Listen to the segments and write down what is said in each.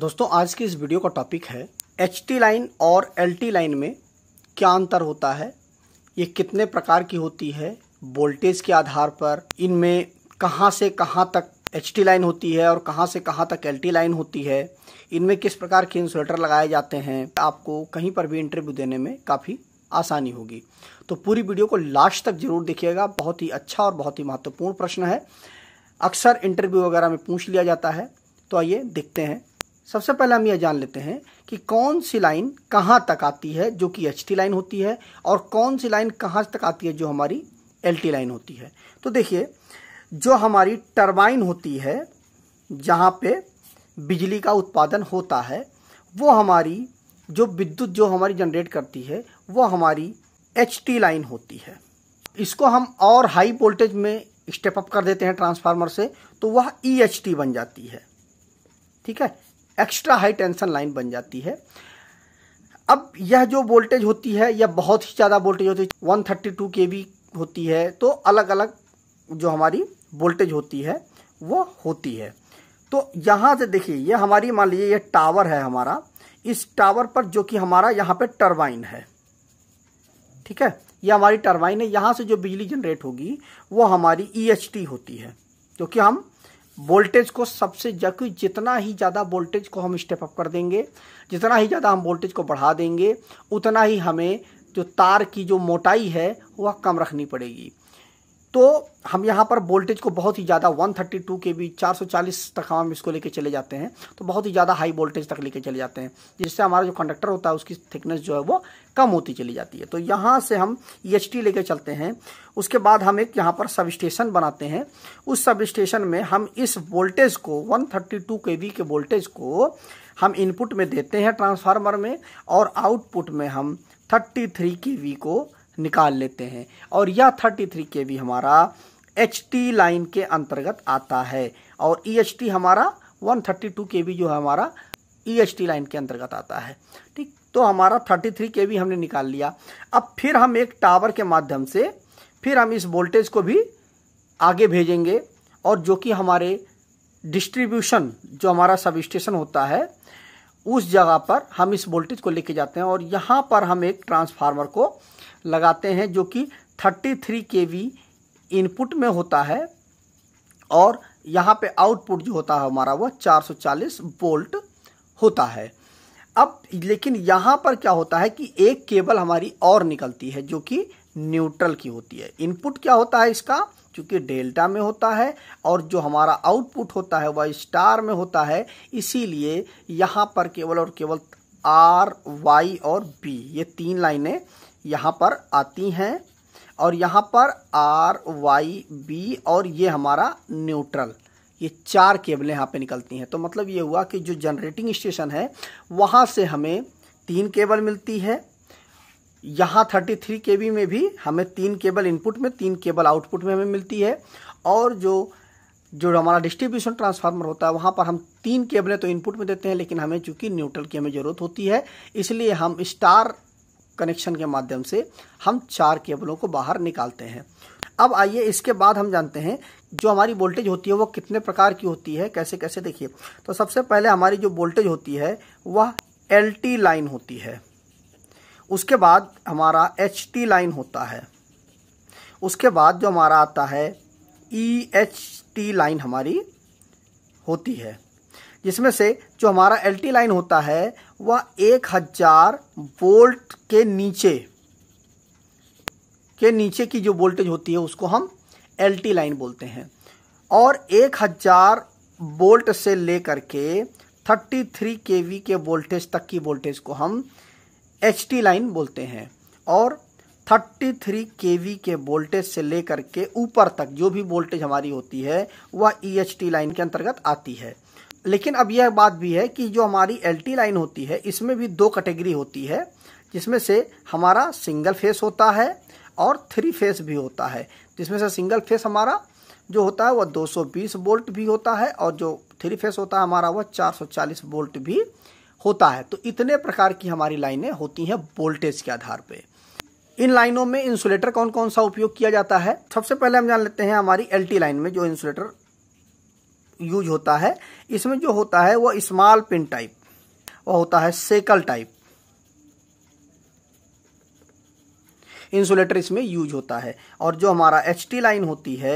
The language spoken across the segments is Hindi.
दोस्तों आज की इस वीडियो का टॉपिक है एच टी लाइन और एल टी लाइन में क्या अंतर होता है ये कितने प्रकार की होती है वोल्टेज के आधार पर इनमें कहाँ से कहाँ तक एच टी लाइन होती है और कहाँ से कहाँ तक एल टी लाइन होती है इनमें किस प्रकार के इंसुलेटर लगाए जाते हैं आपको कहीं पर भी इंटरव्यू देने में काफ़ी आसानी होगी तो पूरी वीडियो को लास्ट तक जरूर देखिएगा बहुत ही अच्छा और बहुत ही महत्वपूर्ण प्रश्न है अक्सर इंटरव्यू वगैरह में पूछ लिया जाता है तो आइए देखते हैं सबसे पहले हम यह जान लेते हैं कि कौन सी लाइन कहाँ तक आती है जो कि एच लाइन होती है और कौन सी लाइन कहाँ तक आती है जो हमारी एल लाइन होती है तो देखिए जो हमारी टर्बाइन होती है जहाँ पे बिजली का उत्पादन होता है वो हमारी जो विद्युत जो हमारी जनरेट करती है वो हमारी एच लाइन होती है इसको हम और हाई वोल्टेज में स्टेप अप कर देते हैं ट्रांसफार्मर से तो वह ई e बन जाती है ठीक है एक्स्ट्रा हाई टेंशन लाइन बन जाती है अब यह जो वोल्टेज होती है यह बहुत ही ज़्यादा वोल्टेज होती है one thirty two K V होती है तो अलग अलग जो हमारी वोल्टेज होती है वो होती है तो यहाँ से देखिए ये हमारी मान लीजिए यह टावर है हमारा इस टावर पर जो कि हमारा यहाँ पे टर्बाइन है ठीक है यह हमारी टर्बाइन है यहाँ से जो बिजली जनरेट होगी वो हमारी ई e होती है क्योंकि हम वोल्टेज को सबसे जबकि जितना ही ज़्यादा वोल्टेज को हम स्टेप अप कर देंगे जितना ही ज़्यादा हम वोल्टेज को बढ़ा देंगे उतना ही हमें जो तार की जो मोटाई है वह कम रखनी पड़ेगी तो हम यहाँ पर वोल्टेज को बहुत ही ज़्यादा 132 थर्टी टू के बी चार तक हम इसको लेके चले जाते हैं तो बहुत ही ज़्यादा हाई वोल्टेज तक लेके चले जाते हैं जिससे हमारा जो कंडक्टर होता है उसकी थिकनेस जो है वो कम होती चली जाती है तो यहाँ से हम ई e एच लेके चलते हैं उसके बाद हम एक यहाँ पर सब स्टेशन बनाते हैं उस सब स्टेशन में हम इस वोल्टेज को वन थर्टी टू के के वोल्टेज को हम इनपुट में देते हैं ट्रांसफार्मर में और आउटपुट में हम थर्टी थ्री के वी को निकाल लेते हैं और यह थर्टी थ्री के वी हमारा एच टी लाइन के अंतर्गत आता है और ई एच टी हमारा वन थर्टी टू के भी जो है हमारा ई एच टी लाइन के अंतर्गत आता है ठीक तो हमारा थर्टी थ्री के भी हमने निकाल लिया अब फिर हम एक टावर के माध्यम से फिर हम इस वोल्टेज को भी आगे भेजेंगे और जो कि हमारे डिस्ट्रीब्यूशन जो हमारा सब स्टेशन होता है उस जगह पर हम इस वोल्टेज को लेके जाते हैं और यहाँ पर हम एक ट्रांसफार्मर को लगाते हैं जो कि 33 वी इनपुट में होता है और यहाँ पे आउटपुट जो होता है हमारा वह 440 वोल्ट होता है अब लेकिन यहाँ पर क्या होता है कि एक केबल हमारी और निकलती है जो कि न्यूट्रल की होती है इनपुट क्या होता है इसका क्योंकि डेल्टा में होता है और जो हमारा आउटपुट होता है वह स्टार में होता है इसीलिए यहाँ पर केवल और केवल आर वाई और बी ये तीन लाइनें यहाँ पर आती हैं और यहाँ पर आर वाई बी और ये हमारा न्यूट्रल ये चार केबलें यहाँ पे निकलती हैं तो मतलब ये हुआ कि जो जनरेटिंग स्टेशन है वहाँ से हमें तीन केबल मिलती है यहाँ 33 के में भी हमें तीन केबल इनपुट में तीन केबल आउटपुट में हमें मिलती है और जो जो हमारा डिस्ट्रीब्यूशन ट्रांसफार्मर होता है वहाँ पर हम तीन केबलें तो इनपुट में देते हैं लेकिन हमें चूंकि न्यूट्रल की हमें ज़रूरत होती है इसलिए हम स्टार कनेक्शन के माध्यम से हम चार केबलों को बाहर निकालते हैं अब आइए इसके बाद हम जानते हैं जो हमारी वोल्टेज होती है वो कितने प्रकार की होती है कैसे कैसे देखिए तो सबसे पहले हमारी जो वोल्टेज होती है वह एल लाइन होती है उसके बाद हमारा एच लाइन होता है उसके बाद जो हमारा आता है ई एच टी लाइन हमारी होती है जिसमें से जो हमारा एल लाइन होता है वह एक हजार वोल्ट के नीचे के नीचे की जो वोल्टेज होती है उसको हम एल लाइन बोलते हैं और एक हजार वोल्ट से लेकर के 33 थ्री के वी के वोल्टेज तक की वोल्टेज को हम एच लाइन बोलते हैं और 33 थ्री के वी के वोल्टेज से लेकर के ऊपर तक जो भी वोल्टेज हमारी होती है वह ई एच लाइन के अंतर्गत आती है लेकिन अब यह बात भी है कि जो हमारी एल लाइन होती है इसमें भी दो कैटेगरी होती है जिसमें से हमारा सिंगल फेस होता है और थ्री फेस भी होता है जिसमें से सिंगल फेस हमारा जो होता है वह 220 वोल्ट भी होता है और जो थ्री फेस होता है हमारा वह 440 वोल्ट भी होता है तो इतने प्रकार की हमारी लाइनें होती हैं वोल्टेज के आधार पे इन लाइनों में इंसुलेटर कौन कौन सा उपयोग किया जाता है सबसे पहले हम जान लेते हैं हमारी एल लाइन में जो इंसुलेटर यूज होता है इसमें जो होता है वो स्मॉल पिन टाइप वह होता है सेकल टाइप इंसुलेटर इसमें यूज होता है और जो हमारा एच टी लाइन होती है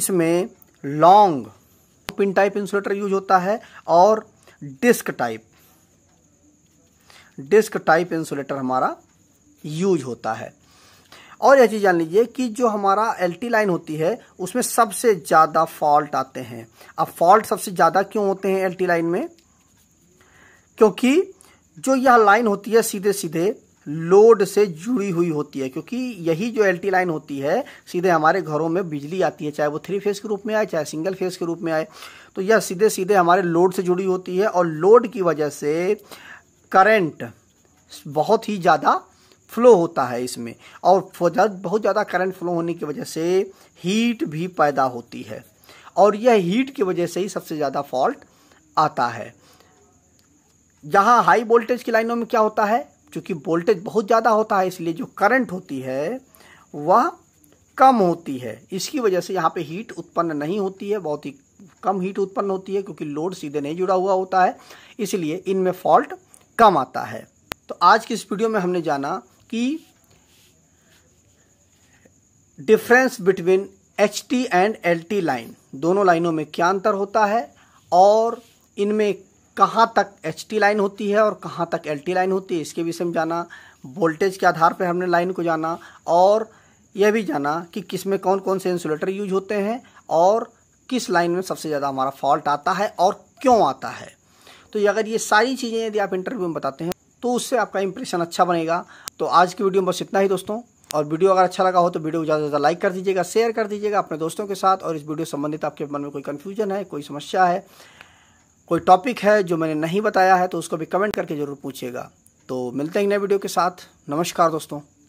इसमें long pin type insulator use होता है और disc type disc type insulator हमारा यूज होता है और यह चीज़ जान लीजिए कि जो हमारा एल लाइन होती है उसमें सबसे ज़्यादा फॉल्ट आते हैं अब फॉल्ट सबसे ज़्यादा क्यों होते हैं एल लाइन में क्योंकि जो यह लाइन होती है सीधे सीधे लोड से जुड़ी हुई होती है क्योंकि यही जो एलटी लाइन होती है सीधे हमारे घरों में बिजली आती है चाहे वो थ्री फेज़ के रूप में आए चाहे सिंगल फेज़ के रूप में आए तो यह सीधे सीधे हमारे लोड से जुड़ी होती है और लोड की वजह से करंट बहुत ही ज़्यादा फ्लो होता है इसमें और बहुत ज़्यादा करंट फ्लो होने की वजह से हीट भी पैदा होती है और यह हीट की वजह से ही सबसे ज़्यादा फॉल्ट आता है जहाँ हाई वोल्टेज की लाइनों में क्या होता है क्योंकि वोल्टेज बहुत ज़्यादा होता है इसलिए जो करंट होती है वह कम होती है इसकी वजह से यहाँ पे हीट उत्पन्न नहीं होती है बहुत ही कम हीट उत्पन्न होती है क्योंकि लोड सीधे नहीं जुड़ा हुआ होता है इसलिए इनमें फॉल्ट कम आता है तो आज की इस वीडियो में हमने जाना कि difference between H T and L T line दोनों लाइनों में क्या अंतर होता है और इनमें कहाँ तक एच टी लाइन होती है और कहाँ तक एल टी लाइन होती है इसके विषय में जाना वोल्टेज के आधार पर हमने लाइन को जाना और यह भी जाना कि किस में कौन कौन से इंसुलेटर यूज होते हैं और किस लाइन में सबसे ज़्यादा हमारा फॉल्ट आता है और क्यों आता है तो अगर ये सारी चीज़ें यदि आप इंटरव्यू में बताते हैं तो उससे आपका इंप्रेशन अच्छा बनेगा तो आज की वीडियो में बस इतना ही दोस्तों और वीडियो अगर अच्छा लगा हो तो वीडियो को ज़्यादा से ज़्यादा लाइक कर दीजिएगा शेयर कर दीजिएगा अपने दोस्तों के साथ और इस वीडियो संबंधित आपके मन में कोई कन्फ्यूजन है कोई समस्या है कोई टॉपिक है जो मैंने नहीं बताया है तो उसको भी कमेंट करके ज़रूर पूछिएगा तो मिलते हैं नए वीडियो के साथ नमस्कार दोस्तों